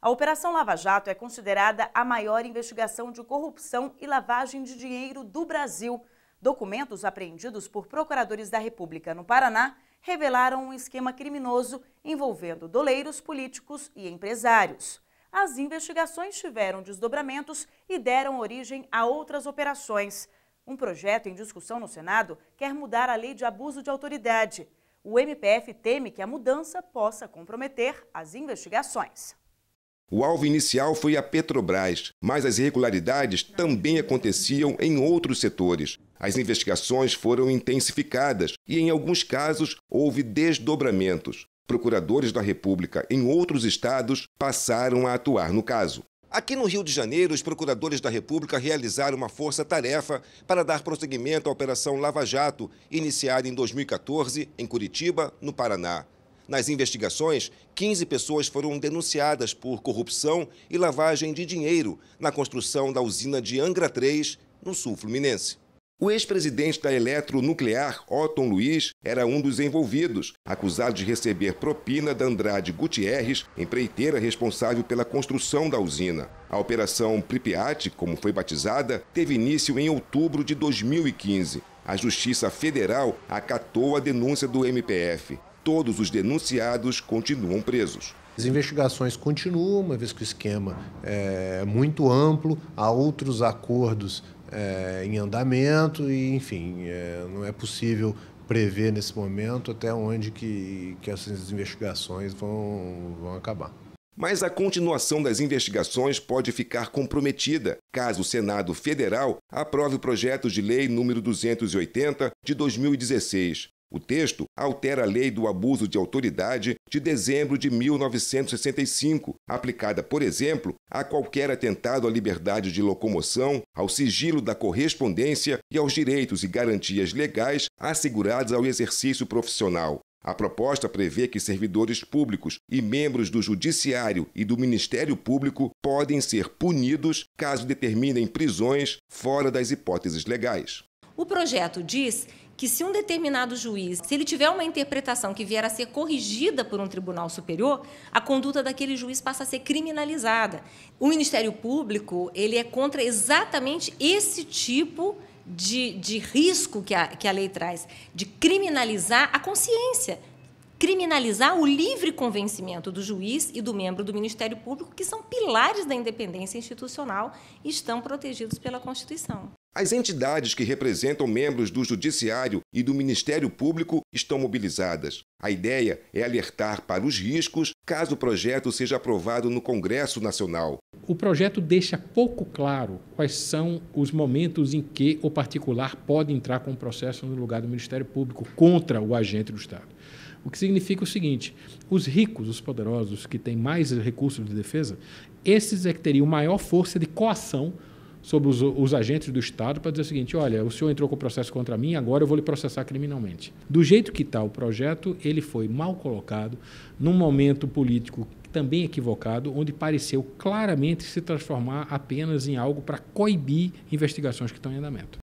A Operação Lava Jato é considerada a maior investigação de corrupção e lavagem de dinheiro do Brasil. Documentos apreendidos por procuradores da República no Paraná revelaram um esquema criminoso envolvendo doleiros políticos e empresários. As investigações tiveram desdobramentos e deram origem a outras operações. Um projeto em discussão no Senado quer mudar a lei de abuso de autoridade. O MPF teme que a mudança possa comprometer as investigações. O alvo inicial foi a Petrobras, mas as irregularidades também aconteciam em outros setores. As investigações foram intensificadas e, em alguns casos, houve desdobramentos. Procuradores da República em outros estados passaram a atuar no caso. Aqui no Rio de Janeiro, os procuradores da República realizaram uma força-tarefa para dar prosseguimento à Operação Lava Jato, iniciada em 2014 em Curitiba, no Paraná. Nas investigações, 15 pessoas foram denunciadas por corrupção e lavagem de dinheiro na construção da usina de Angra 3, no sul fluminense. O ex-presidente da Eletronuclear, Otton Luiz, era um dos envolvidos, acusado de receber propina da Andrade Gutierrez, empreiteira responsável pela construção da usina. A Operação Pripyat, como foi batizada, teve início em outubro de 2015. A Justiça Federal acatou a denúncia do MPF todos os denunciados continuam presos. As investigações continuam, uma vez que o esquema eh, é muito amplo, há outros acordos é, em andamento e, enfim, é, não é possível prever nesse momento até onde que, que essas investigações vão, vão acabar. Mas a continuação das investigações pode ficar comprometida caso o Senado Federal aprove o projeto de lei número 280 de 2016, o texto altera a Lei do Abuso de Autoridade de dezembro de 1965, aplicada, por exemplo, a qualquer atentado à liberdade de locomoção, ao sigilo da correspondência e aos direitos e garantias legais assegurados ao exercício profissional. A proposta prevê que servidores públicos e membros do Judiciário e do Ministério Público podem ser punidos caso determinem prisões fora das hipóteses legais. O projeto diz que se um determinado juiz, se ele tiver uma interpretação que vier a ser corrigida por um tribunal superior, a conduta daquele juiz passa a ser criminalizada. O Ministério Público, ele é contra exatamente esse tipo de, de risco que a, que a lei traz, de criminalizar a consciência, criminalizar o livre convencimento do juiz e do membro do Ministério Público, que são pilares da independência institucional e estão protegidos pela Constituição. As entidades que representam membros do Judiciário e do Ministério Público estão mobilizadas. A ideia é alertar para os riscos caso o projeto seja aprovado no Congresso Nacional. O projeto deixa pouco claro quais são os momentos em que o particular pode entrar com o processo no lugar do Ministério Público contra o agente do Estado. O que significa o seguinte: os ricos, os poderosos, que têm mais recursos de defesa, esses é que teriam maior força de coação sobre os, os, agentes do Estado para dizer o seguinte: olha, o senhor entrou com o processo contra mim, agora eu vou lhe processar criminalmente. Do jeito que está o projeto, ele foi mal colocado num momento político também equivocado, onde pareceu claramente se transformar apenas em algo para coibir investigações que estão em andamento.